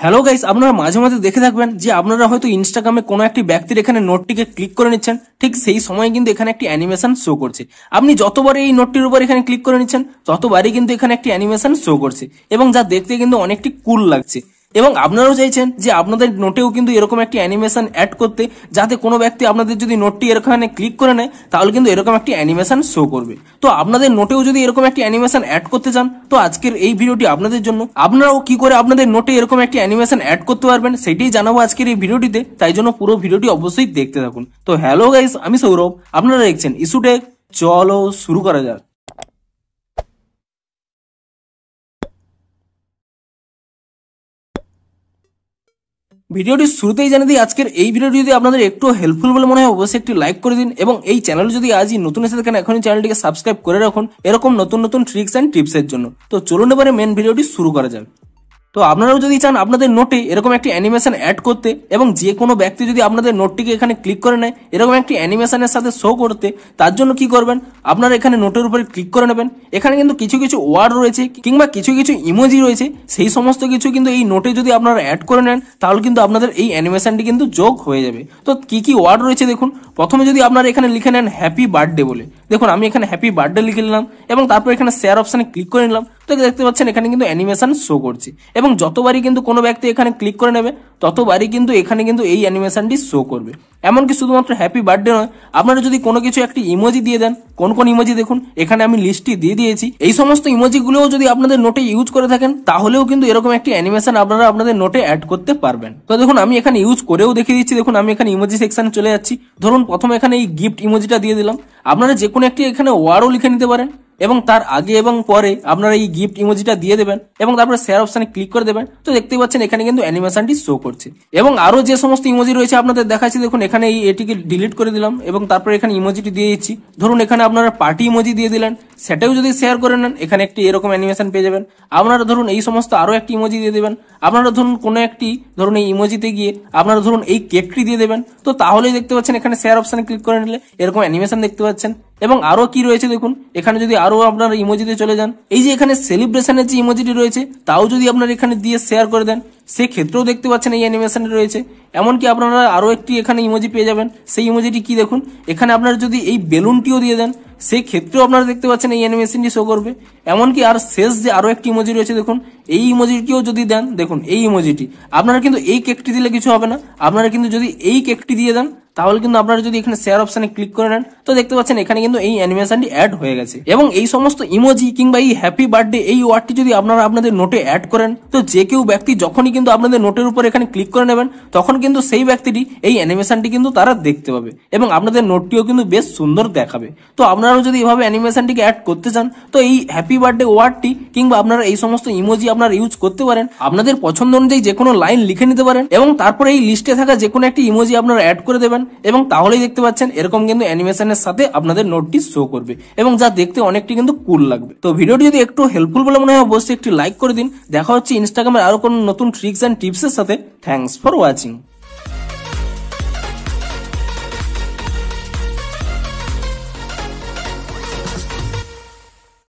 hello guys আপনারা মাঝে মাঝে দেখে থাকবেন যে আপনারা হয়তো ইনস্টাগ্রামে কোনো একটি ব্যক্তির এখানে নোটটিকে ক্লিক করে নিচ্ছেন ঠিক সেই সময় কিন্তু এখানে একটি অ্যানিমেশন শো করছে আপনি যতবারই এই নোটটির উপর এখানে ক্লিক করে নিচ্ছেন ততবারই কিন্তু এখানে একটি অ্যানিমেশন শো করছে এবং যা দেখতে কিন্তু অনেকটি কুল লাগছে এবং আপনারাও চাইছেন যে আপনাদের নোটেও কিন্তু এরকম একটি অ্যানিমেশন অ্যাড করতে যাতে কোনো ব্যক্তি আপনাদের যদি নোটটি এরখানে ক্লিক করে নেয় তাহলে কিন্তু এরকম একটি অ্যানিমেশন শো করবে তো আপনাদের নোটেও যদি এরকম একটি অ্যানিমেশন অ্যাড করতে চান তো আজকের এই ভিডিওটি আপনাদের জন্য আপনারাও কি করে আপনাদের নোটে এরকম একটি অ্যানিমেশন অ্যাড করতে পারবেন সেটি জানাবো আজকের এই ভিডিওটিতে তাই জন্য পুরো ভিডিওটি অবশ্যই দেখতে থাকুন তো হ্যালো গাইস আমি সৌরভ আপনারা দেখছেন ইস্যুটেক চলো শুরু করা যাক ভিডিওটি শুরুতেই জানিয়ে দিই আজকের এই ভিডিওটি যদি আপনাদের একটু হেল্পফুল বলে মনে হয় অবশ্যই একটি লাইক করে দিন এবং এই চ্যানেল যদি আজই নতুন এসে থাকেন এখনই চ্যানেলটিকে সাবস্ক্রাইব করে রাখুন এরকম নতুন নতুন ট্রিক্স অ্যান্ড টিপসের জন্য তো চলুন এবারে মেন ভিডিওটি শুরু করা যাক তো আপনারাও যদি চান আপনাদের নোটে এরকম একটি অ্যানিমেশন অ্যাড করতে এবং যে কোনো ব্যক্তি যদি আপনাদের নোটটিকে এখানে ক্লিক করে নেয় এরকম একটি অ্যানিমেশনের সাথে শো করতে তার জন্য কি করবেন আপনারা এখানে নোটের উপরে ক্লিক করে নেবেন এখানে কিন্তু কিছু কিছু ওয়ার্ড রয়েছে কিংবা কিছু কিছু ইমোজি রয়েছে সেই সমস্ত কিছু কিন্তু এই নোটে যদি আপনারা অ্যাড করে নেন তাহলে কিন্তু আপনাদের এই অ্যানিমেশনটি কিন্তু যোগ হয়ে যাবে তো কি কি ওয়ার্ড রয়েছে দেখুন প্রথমে যদি আপনারা এখানে লিখে নেন হ্যাপি বার্থডে বলে দেখুন আমি এখানে হ্যাপি বার্থডে লিখে নিলাম এবং তারপর এখানে শেয়ার অপশানে ক্লিক করে নিলাম তো দেখতে পাচ্ছেন এখানে কিন্তু অ্যানিমেশন শো করছে এবং যতবারই কিন্তু কোনো ব্যক্তি এখানে ক্লিক করে নেবে ততবারই কিন্তু এখানে কিন্তু এই অ্যানিমেশনটি শো করবে এমনকি শুধুমাত্র হ্যাপি বার্থডে নয় আপনারা যদি কোনো কিছু একটি ইমোজি দিয়ে দেন কোন কোন ইমোজি দেখুন এখানে আমি লিস্টটি দিয়ে দিয়েছি এই সমস্ত ইমোজিগুলোও যদি আপনাদের নোটে ইউজ করে থাকেন তাহলেও কিন্তু এরকম একটি অ্যানিমেশন আপনারা আপনাদের নোটে অ্যাড করতে পারবেন তো দেখুন আমি এখানে ইউজ করেও দেখিয়ে দিচ্ছি দেখুন আমি এখানে ইমোজি সেকশনে চলে যাচ্ছি ধরুন প্রথমে এখানে এই গিফট ইমোজিটা দিয়ে দিলাম আপনারা যে কোনো একটি এখানে ওয়ার্ডও লিখে নিতে পারেন এবং তার আগে এবং পরে আপনারা এই গিফট ইমোজিটা দিয়ে দেবেন এবং তারপরে শেয়ার অপশানে ক্লিক করে দেবেন তো দেখতেই পাচ্ছেন এখানে কিন্তু অ্যানিমেশনটি শো করছে এবং আরও যে সমস্ত ইমোজি রয়েছে আপনাদের দেখাচ্ছি দেখুন এখানে এই এটিকে ডিলিট করে দিলাম এবং তারপরে এখানে ইমোজিটি দিয়ে দিচ্ছি ধরুন এখানে আপনারা পার্টি ইমোজি দিয়ে দিলেন সেটাও যদি শেয়ার করে নেন এখানে একটি এরকম অ্যানিমেশন পেয়ে যাবেন আপনারা ধরুন এই সমস্ত আরও একটি ইমোজি দিয়ে দেবেন আপনারা ধরুন কোনো একটি ধরুন এই ইমোজিতে গিয়ে আপনারা ধরুন এই কেকটি দিয়ে দেবেন তো তাহলেই দেখতে পাচ্ছেন এখানে শেয়ার অপশানে ক্লিক করে নিলে এরকম অ্যানিমেশন দেখতে পাচ্ছেন এবং আরও কি রয়েছে দেখুন এখানে যদি আরও আপনার ইমোজিতে চলে যান এই যে এখানে সেলিব্রেশনের যে ইমোজিটি রয়েছে তাও যদি আপনার এখানে দিয়ে শেয়ার করে দেন সেক্ষেত্রেও দেখতে পাচ্ছেন এই অ্যানিমেশন রয়েছে এমনকি আপনারা আরও একটি এখানে ইমোজি পেয়ে যাবেন সেই ইমোজিটি কি দেখুন এখানে আপনারা যদি এই বেলুনটিও দিয়ে দেন সেক্ষেত্রেও আপনারা দেখতে পাচ্ছেন এই অ্যানিমেশনটি শো করবে এমনকি আর শেষ যে আরও একটি ইমোজি রয়েছে দেখুন এই ইমোজিটিও যদি দেন দেখুন এই ইমোজিটি আপনারা কিন্তু এই কেকটি দিলে কিছু হবে না আপনারা কিন্তু যদি এই কেকটি দিয়ে দেন তাহলে কিন্তু আপনারা যদি এখানে শেয়ার অপশানে ক্লিক করে নেন তো দেখতে পাচ্ছেন এখানে কিন্তু এই অ্যানিমেশনটি অ্যাড হয়ে গেছে এবং এই সমস্ত ইমোজি কিংবা এই হ্যাপি বার্থডে এই ওয়ার্ডটি যদি আপনারা আপনাদের নোটে অ্যাড করেন তো যে কেউ ব্যক্তি যখনই কিন্তু আপনাদের নোটের উপর এখানে ক্লিক করে নেবেন তখন কিন্তু সেই ব্যক্তিটি এই অ্যানিমেশনটি কিন্তু তারা দেখতে পাবে এবং আপনাদের নোটটিও কিন্তু বেশ সুন্দর দেখাবে তো আপনারাও যদি এভাবে অ্যানিমেশনটিকে অ্যাড করতে চান তো এই হ্যাপি বার্থডে ওয়ার্ডটি কিংবা আপনারা এই সমস্ত ইমোজি আপনারা ইউজ করতে পারেন আপনাদের পছন্দ অনুযায়ী যে কোনো লাইন লিখে নিতে পারেন এবং তারপরে এই লিস্টে থাকা যে কোনো একটি ইমোজি আপনারা অ্যাড করে দেবেন এবং তাহলেই দেখতে পাচ্ছেন এরকম কিন্তু অ্যানিমেশনের সাথে আপনাদের নোটটি শো করবে এবং যা দেখতে অনেকটি কিন্তু কুল লাগবে তো ভিডিওটি যদি একটু হেল্পফুল বলে মনে হয় অবশ্যই একটি লাইক করে দিন দেখা হচ্ছে ইনস্টাগ্রামের আরো কোনো নতুন ট্রিক্স অ্যান্ড টিপসের সাথে থ্যাংকস ফর ওয়াচিং